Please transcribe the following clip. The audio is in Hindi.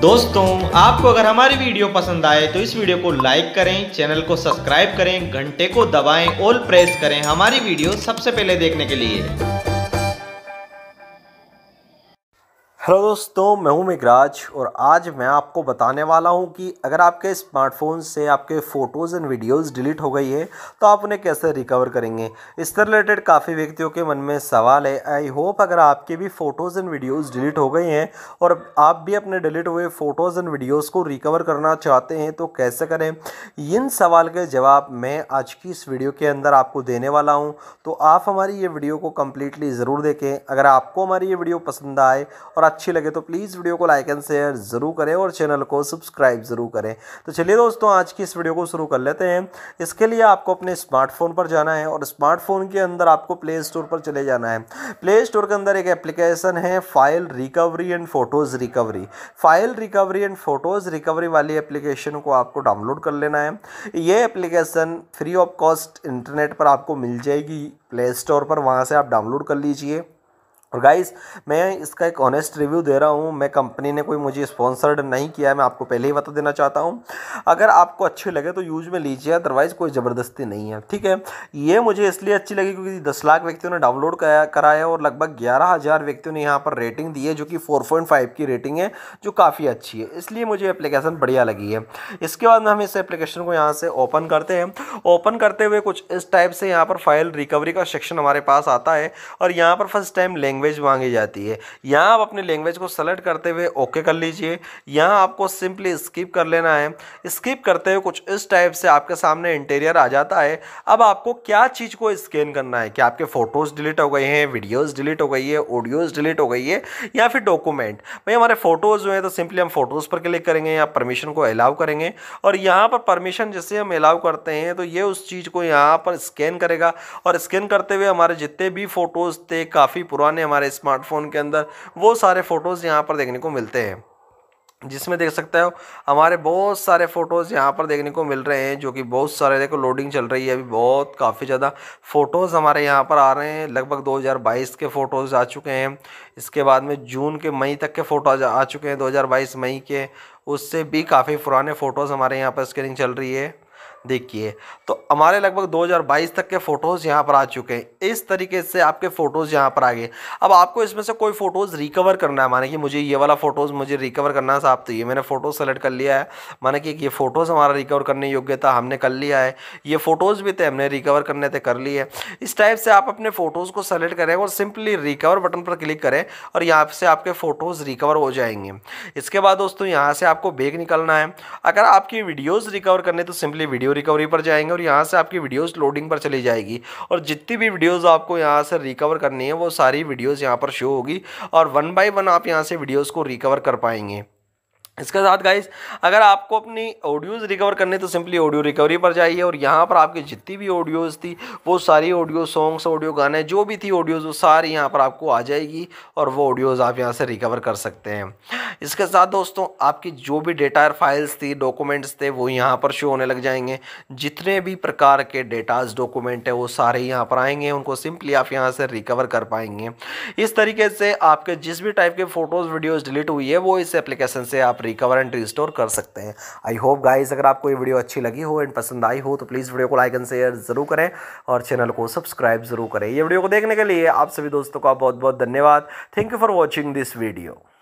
दोस्तों आपको अगर हमारी वीडियो पसंद आए तो इस वीडियो को लाइक करें चैनल को सब्सक्राइब करें घंटे को दबाएं ऑल प्रेस करें हमारी वीडियो सबसे पहले देखने के लिए हेलो दोस्तों मैं हूं मिगराज और आज मैं आपको बताने वाला हूं कि अगर आपके स्मार्टफोन से आपके फ़ोटोज़ एंड वीडियोस डिलीट हो गई है तो आप उन्हें कैसे रिकवर करेंगे इससे रिलेटेड काफ़ी व्यक्तियों के मन में सवाल है आई होप अगर आपके भी फ़ोटोज़ एंड वीडियोस डिलीट हो गई हैं और आप भी अपने डिलीट हुए फ़ोटोज़ एंड वीडियोज़ को रिकवर करना चाहते हैं तो कैसे करें इन सवाल के जवाब मैं आज की इस वीडियो के अंदर आपको देने वाला हूँ तो आप हमारी ये वीडियो को कम्प्लीटली ज़रूर देखें अगर आपको हमारी ये वीडियो पसंद आए और अच्छी लगे तो प्लीज़ वीडियो को लाइक एंड शेयर ज़रूर करें और चैनल को सब्सक्राइब ज़रूर करें तो चलिए दोस्तों आज की इस वीडियो को शुरू कर लेते हैं इसके लिए आपको अपने स्मार्टफोन पर जाना है और स्मार्टफोन के अंदर आपको प्ले स्टोर पर चले जाना है प्ले स्टोर के अंदर एक एप्लीकेशन है file recovery and photos recovery file recovery and photos recovery वाली एप्लीकेशन को आपको डाउनलोड कर लेना है ये application free of cost internet पर आपको मिल जाएगी प्ले स्टोर पर वहाँ से आप डाउनलोड कर लीजिए और गाइस मैं इसका एक ऑनेस्ट रिव्यू दे रहा हूँ मैं कंपनी ने कोई मुझे स्पॉन्सर्ड नहीं किया है मैं आपको पहले ही बता देना चाहता हूँ अगर आपको अच्छी लगे तो यूज़ में लीजिए अदरवाइज़ कोई ज़बरदस्ती नहीं है ठीक है ये मुझे इसलिए अच्छी लगी क्योंकि दस लाख व्यक्तियों ने डाउनलोड कराया और लगभग ग्यारह हज़ार व्यक्तियों ने यहाँ पर रेटिंग दी है जो कि फोर पॉइंट फाइव की रेटिंग है जो काफ़ी अच्छी है इसलिए मुझे एप्लीकेशन बढ़िया लगी है इसके बाद हम इस एप्लीकेशन को यहाँ से ओपन करते हैं ओपन करते हुए कुछ इस टाइप से यहाँ पर फाइल रिकवरी का सेक्शन हमारे पास आता है और यहाँ पर फर्स्ट टाइम लैंग्वेज लैंग्वेज मांगी जाती है यहाँ आप अपनी लैंग्वेज को सेलेक्ट करते हुए ओके कर लीजिए यहाँ आपको सिंपली स्किप कर लेना है स्किप करते हुए कुछ इस टाइप से आपके सामने इंटीरियर आ जाता है अब आपको क्या चीज़ को स्कैन करना है कि आपके फ़ोटोज़ डिलीट हो गए हैं वीडियोज़ डिलीट हो गई है ऑडियोज़ डिलीट हो गई है या फिर डॉक्यूमेंट भाई हमारे फ़ोटोज़ जो हैं तो सिंपली हम फ़ोटोज़ पर क्लिक करेंगे या परमिशन को अलाउ करेंगे और यहाँ पर परमिशन जैसे हम अलाउ करते हैं तो ये उस चीज़ को यहाँ पर स्कैन करेगा और स्कैन करते हुए हमारे जितने भी फ़ोटोज़ थे काफ़ी पुराने हमारे स्मार्टफोन के अंदर वो सारे फ़ोटोज़ यहाँ पर देखने को मिलते हैं जिसमें देख सकते हो हमारे बहुत सारे फ़ोटोज़ यहाँ पर देखने को मिल रहे हैं जो कि बहुत सारे देखो लोडिंग चल रही है अभी बहुत काफ़ी ज़्यादा फ़ोटोज़ हमारे यहाँ पर आ रहे हैं लगभग 2022 के फ़ोटोज़ आ चुके हैं इसके बाद में जून के मई तक के फ़ोटोज़ आ चुके हैं 2022 मई के उससे भी काफ़ी पुराने फ़ोटोज़ हमारे यहाँ पर स्क्रीनिंग चल रही है देखिए तो हमारे लगभग 2022 तक के फ़ोटोज़ यहाँ पर आ चुके हैं इस तरीके से आपके फ़ोटोज़ यहाँ पर आ गए अब आपको इसमें से कोई फ़ोटोज़ रिकवर करना है माने कि मुझे ये वाला फ़ोटोज़ मुझे रिकवर करना है साहब तो ये मैंने फ़ोटो सेलेक्ट कर लिया है माने कि ये फ़ोटोज़ हमारा रिकवर करने योग्य था हमने कर लिया है ये फ़ोटोज़ भी थे हमने रिकवर करने थे कर लिए इस टाइप से आप अपने फ़ोटोज़ को सेलेक्ट करें और सिंपली रिकवर बटन पर क्लिक करें और यहाँ से आपके फ़ोटोज़ रिकवर हो जाएंगे इसके बाद दोस्तों यहाँ से आपको बेग निकलना है अगर आपकी वीडियोज़ रिकवर करने तो सिंपली वीडियो रिकवरी पर जाएंगे और यहाँ से आपकी वीडियोस लोडिंग पर चली जाएगी और जितनी भी वीडियोस आपको यहाँ से रिकवर करनी है वो सारी वीडियोस यहाँ पर शो होगी और वन बाय वन आप यहाँ से वीडियोस को रिकवर कर पाएंगे इसके साथ गाइस अगर आपको अपनी ऑडियोज़ रिकवर करने तो सिंपली ऑडियो रिकवरी पर जाइए और यहाँ पर आपकी जितनी भी ऑडियोज़ थी वो सारी ऑडियो सॉन्ग्स ऑडियो गाने जो भी थी ऑडियोज़ वो सारी यहाँ पर आपको आ जाएगी और वो ऑडियोज़ आप यहाँ से रिकवर कर सकते हैं इसके साथ दोस्तों आपकी जो भी डेटा फाइल्स थी डॉक्यूमेंट्स थे वो यहाँ पर शो होने लग जाएंगे जितने भी प्रकार के डेटाज डॉक्यूमेंट है वो सारे यहाँ पर आएंगे उनको सिंपली आप यहाँ से रिकवर कर पाएंगे इस तरीके से आपके जिस भी टाइप के फ़ोटोज़ वीडियोज़ डिलीट हुई है वो इस एप्लीकेशन से आप रिकवर एंड रिस्टोर कर सकते हैं आई होप गाइज अगर आपको ये वीडियो अच्छी लगी हो एंड पसंद आई हो तो प्लीज़ वीडियो को लाइक एंड शेयर ज़रूर करें और चैनल को सब्सक्राइब ज़रूर करें ये वीडियो को देखने के लिए आप सभी दोस्तों का बहुत बहुत धन्यवाद thank you for watching this video